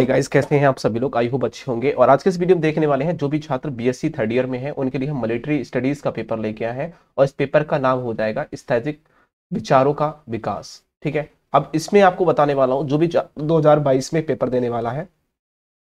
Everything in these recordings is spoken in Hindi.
हाय गाइस कैसे हैं आप सभी लोग आई होप अच्छे होंगे और आज के इस वीडियो में देखने वाले हैं जो भी छात्र बीएससी थर्ड ईयर में हैं उनके लिए हम मिलिट्री स्टडीज का पेपर लेके आए हैं और इस पेपर का नाम हो जाएगा स्थैतिक विचारों का विकास ठीक है अब इसमें आपको बताने वाला हूँ जो भी दो में पेपर देने वाला है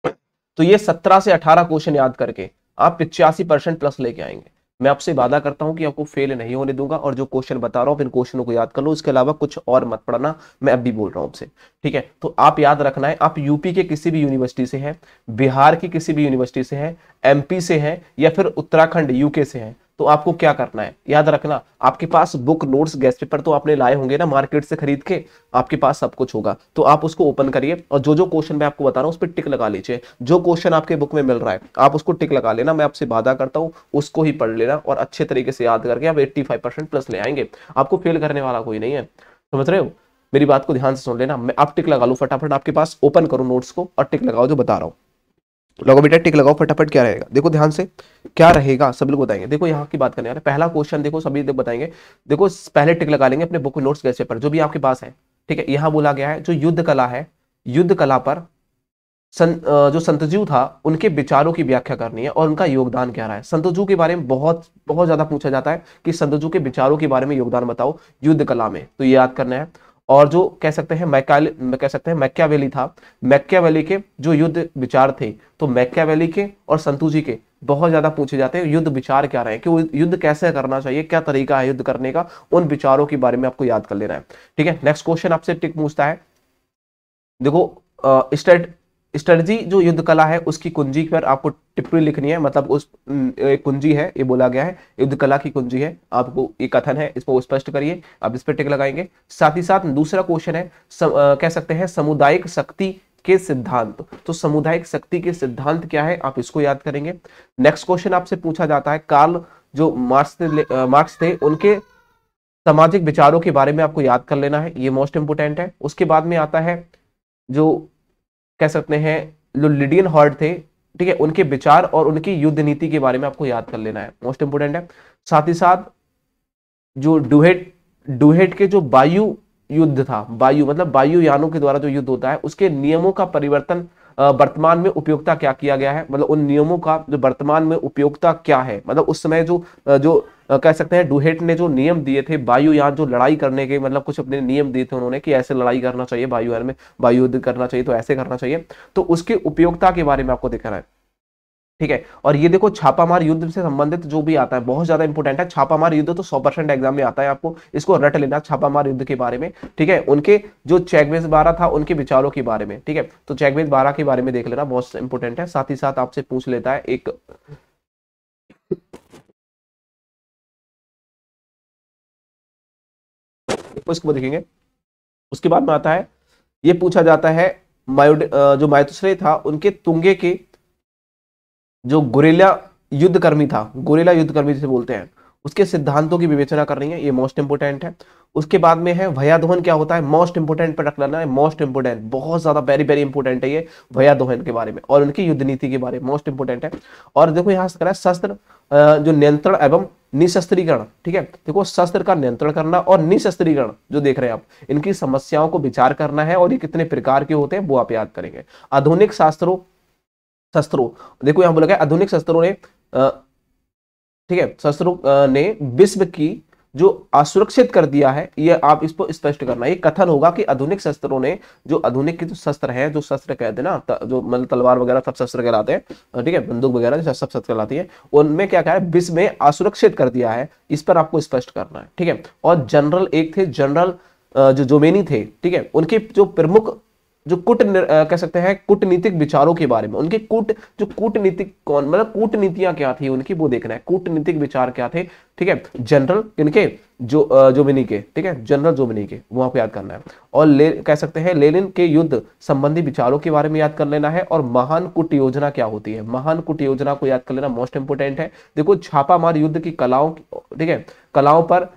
तो ये सत्रह से अठारह क्वेश्चन याद करके आप पिचासी प्लस लेके आएंगे मैं आपसे वादा करता हूं कि आपको फेल नहीं होने दूंगा और जो क्वेश्चन बता रहा हूं इन क्वेश्चनों को याद कर लो इसके अलावा कुछ और मत पढ़ना मैं अब भी बोल रहा हूं आपसे ठीक है तो आप याद रखना है आप यूपी के किसी भी यूनिवर्सिटी से है बिहार की किसी भी यूनिवर्सिटी से है एमपी से है या फिर उत्तराखंड यूके से है तो आपको क्या करना है याद रखना आपके पास बुक नोट्स गेस्ट पेपर तो आपने लाए होंगे ना मार्केट से खरीद के आपके पास सब कुछ होगा तो आप उसको ओपन करिए और जो जो क्वेश्चन मैं आपको बता रहा हूँ उस पर टिक लगा लीजिए जो क्वेश्चन आपके बुक में मिल रहा है आप उसको टिक लगा लेना मैं आपसे वादा करता हूँ उसको ही पढ़ लेना और अच्छे तरीके से याद करके आप एट्टी प्लस ले आएंगे आपको फेल करने वाला कोई नहीं है समझ रहे हो मेरी बात को ध्यान से सुन लेना मैं आप टिक लगा लूँ फटाफट आपके पास ओपन करूँ नोट्स को और टिक लगाओ जो बता रहा हूँ लोगो बेटा टिक लगाओ फटाफट क्या रहेगा देखो ध्यान से क्या रहेगा सब लोग बताएंगे देखो यहाँ की बात करने वाले पहला क्वेश्चन देखो सभी देख बताएंगे देखो पहले टिक लगा लेंगे अपने बुक नोट्स कैसे पर जो भी आपके पास है ठीक है यहाँ बोला गया है जो युद्ध कला है युद्ध कला पर सं, जो संतजू था उनके विचारों की व्याख्या करनी है और उनका योगदान क्या रहा है संतजू के बारे में बहुत बहुत ज्यादा पूछा जाता है कि संतजू के विचारों के बारे में योगदान बताओ युद्ध कला में तो ये याद करना है और जो कह सकते हैं मैकाल कह सकते हैं मैक्यावेली था मैक्यावेली के जो युद्ध विचार थे तो मैक्यावेली के और संतु जी के बहुत ज़्यादा पूछे जाते हैं युद्ध विचार क्या रहे कि युद्ध कैसे करना चाहिए क्या तरीका है युद्ध करने का उन विचारों के बारे में आपको याद कर लेना है ठीक है नेक्स्ट क्वेश्चन आपसे टिक पूछता है देखो स्टेट स्ट्रेटजी जो युद्ध कला है उसकी कुंजी पर आपको टिप्पणी लिखनी है मतलब उस एक कुंजी है ये बोला गया है युद्ध कला की कुंजी है आपको ये कथन है इसको स्पष्ट करिए आप इस पर टिक लगाएंगे साथ ही साथ दूसरा क्वेश्चन है सम, आ, कह सकते हैं सामुदायिक शक्ति के सिद्धांत तो सामुदायिक शक्ति के सिद्धांत क्या है आप इसको याद करेंगे नेक्स्ट क्वेश्चन आपसे पूछा जाता है कार्ल जो मार्क्स मार्क्स थे उनके सामाजिक विचारों के बारे में आपको याद कर लेना है ये मोस्ट इंपोर्टेंट है उसके बाद में आता है जो कह सकते हैं जो लिडियन हॉर्ड थे ठीक है उनके विचार और उनकी युद्ध नीति के बारे में आपको याद कर लेना है मोस्ट इंपोर्टेंट है साथ ही साथ जो डुहेट डुहेट के जो वायु युद्ध था वायु मतलब वायुयानों के द्वारा जो युद्ध होता है उसके नियमों का परिवर्तन वर्तमान में उपयोगता क्या किया गया है मतलब उन नियमों का जो वर्तमान में उपयोगता क्या है मतलब उस समय जो जो कह सकते हैं डुहेट ने जो नियम दिए थे वायुयान जो लड़ाई करने के मतलब कुछ अपने नियम दिए थे उन्होंने कि ऐसे लड़ाई करना चाहिए वायुयान में वायु युद्ध करना चाहिए तो ऐसे करना चाहिए तो उसके उपयोगिता के बारे में आपको देख रहा है ठीक है और ये देखो छापामार युद्ध से संबंधित जो भी आता है बहुत ज्यादा इंपॉर्टेंट है छापामार युद्ध तो सौ परसेंट एग्जाम में आता है आपको इसको रट लेना छापामार युद्ध के बारे में ठीक है उनके जो चैगवेज बारह था उनके विचारों के बारे में ठीक है तो चैगवेज बारह के बारे में देख लेना बहुत इंपॉर्टेंट है साथ ही साथ आपसे पूछ लेता है एक तो इसको देखेंगे उसके बाद में आता है ये पूछा जाता है जो मायतुश्रे था उनके तुंगे के जो गुरेला युद्धकर्मी था गुरेला युद्धकर्मी जिसे बोलते हैं उसके सिद्धांतों की विवेचना करनी है ये मोस्ट इंपोर्टेंट है उसके बाद में है भयादोहन क्या होता है मोस्ट इंपोर्टेंट पर रख लेना है मोस्ट इंपोर्टेंट बहुत ज्यादा वेरी वेरी इंपोर्टेंट है ये भयादोहन के बारे में और उनकी युद्ध नीति के बारे में मोस्ट इंपोर्टेंट है और देखो यहां से करा है शस्त्र जो नियंत्रण एवं निशस्त्रीकरण ठीक है देखो शस्त्र का नियंत्रण करना और निशस्त्रीकरण जो देख रहे हैं आप इनकी समस्याओं को विचार करना है और ये कितने प्रकार के होते हैं वो आप याद करेंगे आधुनिक शास्त्रों शस्त्रों देखो यहां बोला गया आधुनिक शस्त्रों ने ठीक है शस्त्रों ने विश्व की जो असुरक्षित कर दिया है यह आप इसको स्पष्ट करना ये कथन होगा कि आधुनिक शस्त्रों ने जो आधुनिक के जो शस्त्र है जो शस्त्र कहते हैं ना जो मतलब तलवार वगैरह सब शस्त्र कहलाते हैं ठीक है बंदूक वगैरह जो सब शस्त्र कहलाती है उनमें क्या कहा है विश्व में असुरक्षित कर दिया है इस पर आपको स्पष्ट करना है ठीक है और जनरल एक थे जनरल जो जोमेनी थे ठीक है उनके जो प्रमुख जो कूट कह सकते हैं कूटनीतिक विचारों के बारे में उनके कूट जो कूटनीतिक कौन मतलब कूटनीतियां क्या थी उनकी वो देखना है कूटनीतिक विचार क्या थे ठीक है जनरल इनके जो जोमिनी के ठीक है जनरल जोमिनी के वो आपको याद करना है और ले कह सकते हैं लेनिन के युद्ध संबंधी विचारों के बारे में याद कर लेना है और महान कुट योजना क्या होती है महान कुट योजना को याद कर लेना मोस्ट इंपोर्टेंट है देखो छापामार युद्ध की कलाओं ठीक है कलाओं पर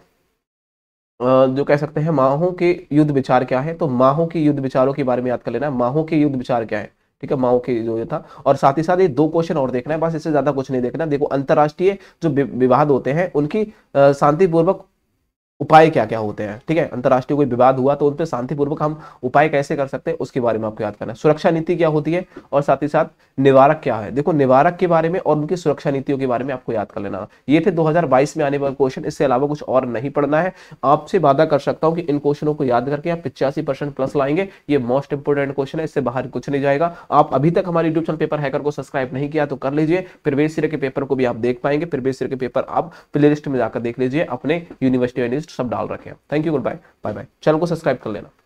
जो कह सकते हैं माहों के युद्ध विचार क्या है तो माहों के युद्ध विचारों के बारे में याद कर लेना है माहों के युद्ध विचार क्या है ठीक है माओ के जो ये था और साथ ही साथ ये दो क्वेश्चन और देखना है बस इससे ज्यादा कुछ नहीं देखना देखो अंतरराष्ट्रीय जो विवाद होते हैं उनकी शांतिपूर्वक उपाय क्या क्या होते हैं ठीक है अंतर्राष्ट्रीय कोई विवाद हुआ तो उन पर शांतिपूर्वक हम उपाय कैसे कर सकते हैं उसके बारे में आपको याद करना है सुरक्षा नीति क्या होती है और साथ ही साथ निवारक क्या है देखो निवारक के बारे में और उनकी सुरक्षा नीतियों के बारे में आपको याद कर लेना ये थे 2022 में आने वाले क्वेश्चन इससे अलावा कुछ और नहीं पढ़ना है आपसे वादा कर सकता हूँ कि इन क्वेश्चनों को याद करके आप पिचासी प्लस लाएंगे ये मोस्ट इंपोर्टेंट क्वेश्चन है इससे बाहर कुछ नहीं जाएगा आप अभी तक हमारे यूट्यूब चैनल पेपर हैकर को सब्सक्राइब नहीं किया तो कर लीजिए प्रवेश वे के पेपर को भी आप देख पाएंगे प्रवेश वे के पेपर आप प्ले में जाकर देख लीजिए अपने यूनिवर्सिटी लिस्ट सब डाल रखे हैं thank you goodbye bye bye channel को सब्सक्राइब कर लेना